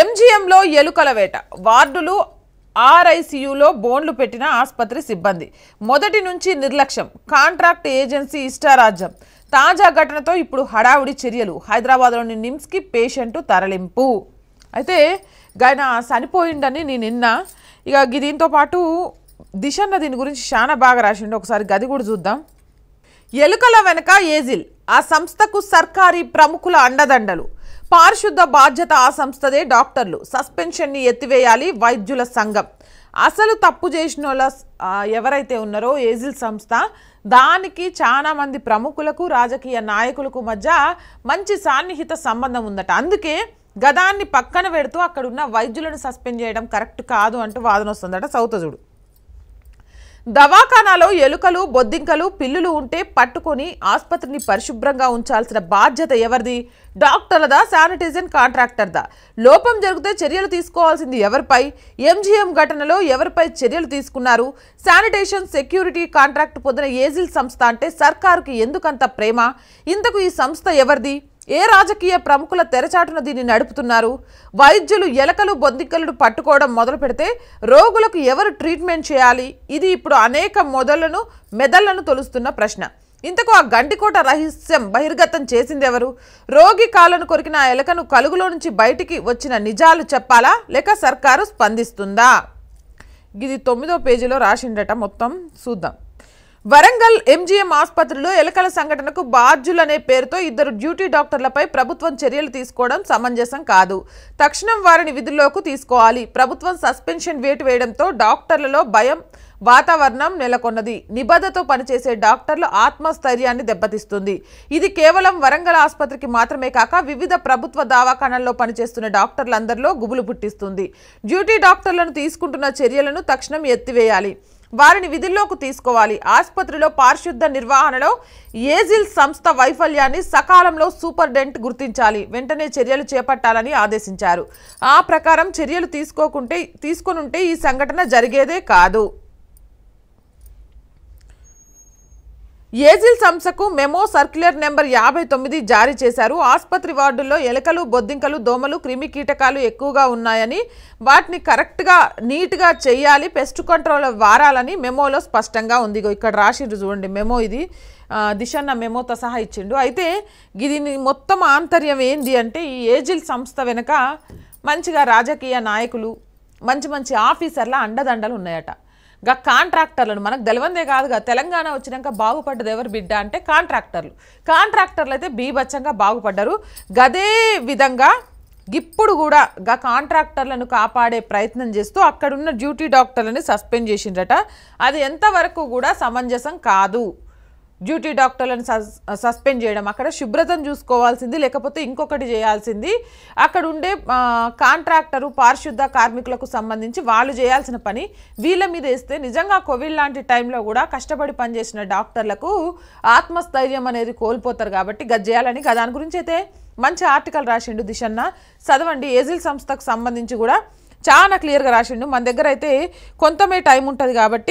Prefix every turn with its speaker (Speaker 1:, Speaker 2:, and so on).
Speaker 1: ఎంజీఎంలో ఎలుకల వేట వార్డులు ఆర్ఐసీయూలో బోన్లు పెట్టిన ఆసుపత్రి సిబ్బంది మొదటి నుంచి నిర్లక్ష్యం కాంట్రాక్ట్ ఏజెన్సీ ఇష్టారాజ్యం తాజా ఘటనతో ఇప్పుడు హడావుడి చర్యలు హైదరాబాద్లోని నిమ్స్కి పేషెంట్ తరలింపు అయితే ఆయన చనిపోయిండని నేను నిన్న ఇక దీంతో పాటు దిశన్న దీని గురించి చాలా బాగా రాసిండు ఒకసారి గది కూడా చూద్దాం ఎలుకల వెనక ఏజిల్ ఆ సంస్థకు సర్కారీ ప్రముఖుల అండదండలు పారిశుద్ధ బాధ్యత ఆ సంస్థదే డాక్టర్లు సస్పెన్షన్ని ఎత్తివేయాలి వైద్యుల సంఘం అసలు తప్పు చేసిన వాళ్ళ ఎవరైతే ఉన్నారో ఏజిల్ సంస్థ దానికి చాలా మంది ప్రముఖులకు రాజకీయ నాయకులకు మధ్య మంచి సాన్నిహిత సంబంధం ఉందట అందుకే గదాన్ని పక్కన పెడుతూ అక్కడున్న వైద్యులను సస్పెండ్ చేయడం కరెక్ట్ కాదు అంటూ వాదన వస్తుందట సౌతజుడు దవాఖానాలో ఎలుకలు బొద్దింకలు పిల్లులు ఉంటే పట్టుకొని ఆసుపత్రిని పరిశుభ్రంగా ఉంచాల్సిన బాధ్యత ఎవరిది డాక్టర్లదా శానిటైజర్ కాంట్రాక్టర్దా లోపం జరిగితే చర్యలు తీసుకోవాల్సింది ఎవరిపై ఎంజీఎం ఘటనలో ఎవరిపై చర్యలు తీసుకున్నారు శానిటేషన్ సెక్యూరిటీ కాంట్రాక్ట్ పొందిన ఏజిల్ సంస్థ అంటే సర్కారుకి ఎందుకంత ప్రేమ ఇంతకు ఈ సంస్థ ఎవరిది ఏ రాజకీయ ప్రముఖుల తెరచాటున దీన్ని నడుపుతున్నారు వైద్యులు ఎలకలు బొందికలను పట్టుకోవడం మొదలు పెడితే రోగులకు ఎవరు ట్రీట్మెంట్ చేయాలి ఇది ఇప్పుడు అనేక మొదళ్లను మెదళ్లను తొలుస్తున్న ప్రశ్న ఇంతకు ఆ గంటికోట రహస్యం బహిర్గతం చేసిందెవరు రోగి కాలను కొరికిన ఎలకను కలుగులో నుంచి బయటికి వచ్చిన నిజాలు చెప్పాలా లేక సర్కారు స్పందిస్తుందా ఇది తొమ్మిదో పేజీలో రాసిండట మొత్తం చూద్దాం వరంగల్ ఎంజీఎం ఆసుపత్రిలో ఎలకల సంఘటనకు బాధ్యులనే పేరుతో ఇద్దరు డ్యూటీ డాక్టర్లపై ప్రభుత్వం చర్యలు తీసుకోవడం సమంజసం కాదు తక్షణం వారిని విధుల్లోకి తీసుకోవాలి ప్రభుత్వం సస్పెన్షన్ వేటు వేయడంతో డాక్టర్లలో భయం వాతావరణం నెలకొన్నది నిబద్ధతో పనిచేసే డాక్టర్లు ఆత్మస్థైర్యాన్ని దెబ్బతీస్తుంది ఇది కేవలం వరంగల్ ఆసుపత్రికి మాత్రమే కాక వివిధ ప్రభుత్వ దావాఖానాల్లో పనిచేస్తున్న డాక్టర్లందరిలో గుబులు పుట్టిస్తుంది డ్యూటీ డాక్టర్లను తీసుకుంటున్న చర్యలను తక్షణం ఎత్తివేయాలి వారిని విధుల్లోకి తీసుకోవాలి ఆసుపత్రిలో పారిశుద్ధ నిర్వహణలో ఏజిల్ సంస్థ వైఫల్యాన్ని సకాలంలో సూపర్డెంట్ గుర్తించాలి వెంటనే చర్యలు చేపట్టాలని ఆదేశించారు ఆ ప్రకారం చర్యలు తీసుకోకుంటే తీసుకొనుంటే ఈ సంఘటన జరిగేదే కాదు ఏజిల్ సంస్థకు మెమో సర్క్యులర్ నెంబర్ యాభై తొమ్మిది జారీ చేశారు ఆసుపత్రి వార్డుల్లో ఎలకలు బొద్దింకలు దోమలు క్రిమి కీటకాలు ఎక్కువగా ఉన్నాయని వాటిని కరెక్ట్గా నీట్గా చేయాలి పెస్ట్ కంట్రోల్ వారాలని మెమోలో స్పష్టంగా ఉంది ఇక్కడ రాసిండ్రు చూడండి మెమో ఇది దిశన్న మెమోతో సహా ఇచ్చిండు అయితే దీని మొత్తం ఆంతర్యం ఏంది అంటే ఈ ఏజిల్ సంస్థ వెనుక మంచిగా రాజకీయ నాయకులు మంచి మంచి ఆఫీసర్ల అండదండలు ఉన్నాయట గా కాంట్రాక్టర్లను మనకు తెలివందే కాదుగా తెలంగాణ వచ్చినాక బాగుపడ్డది ఎవరు బిడ్డ అంటే కాంట్రాక్టర్లు కాంట్రాక్టర్లు అయితే బీభత్సంగా బాగుపడ్డారు గదే విధంగా ఇప్పుడు కూడా గా కాంట్రాక్టర్లను కాపాడే ప్రయత్నం చేస్తూ అక్కడున్న డ్యూటీ డాక్టర్లని సస్పెండ్ చేసిండ్రట అది ఎంతవరకు కూడా సమంజసం కాదు డ్యూటీ డాక్టర్లను సస్పెండ్ చేయడం అక్కడ శుభ్రతను చూసుకోవాల్సింది లేకపోతే ఇంకొకటి చేయాల్సింది అక్కడ ఉండే కాంట్రాక్టరు పారిశుద్ధ కార్మికులకు సంబంధించి వాళ్ళు చేయాల్సిన పని వీళ్ళ మీద వేస్తే నిజంగా కోవిడ్ లాంటి టైంలో కూడా కష్టపడి పనిచేసిన డాక్టర్లకు ఆత్మస్థైర్యం అనేది కోల్పోతారు కాబట్టి గది చేయాలని దాని గురించి అయితే మంచి ఆర్టికల్ రాసిండు దిశన్న చదవండి ఏజిల్ సంస్థకు సంబంధించి కూడా చాలా క్లియర్గా రాసిండు మన దగ్గర అయితే కొంతమే టైం ఉంటుంది కాబట్టి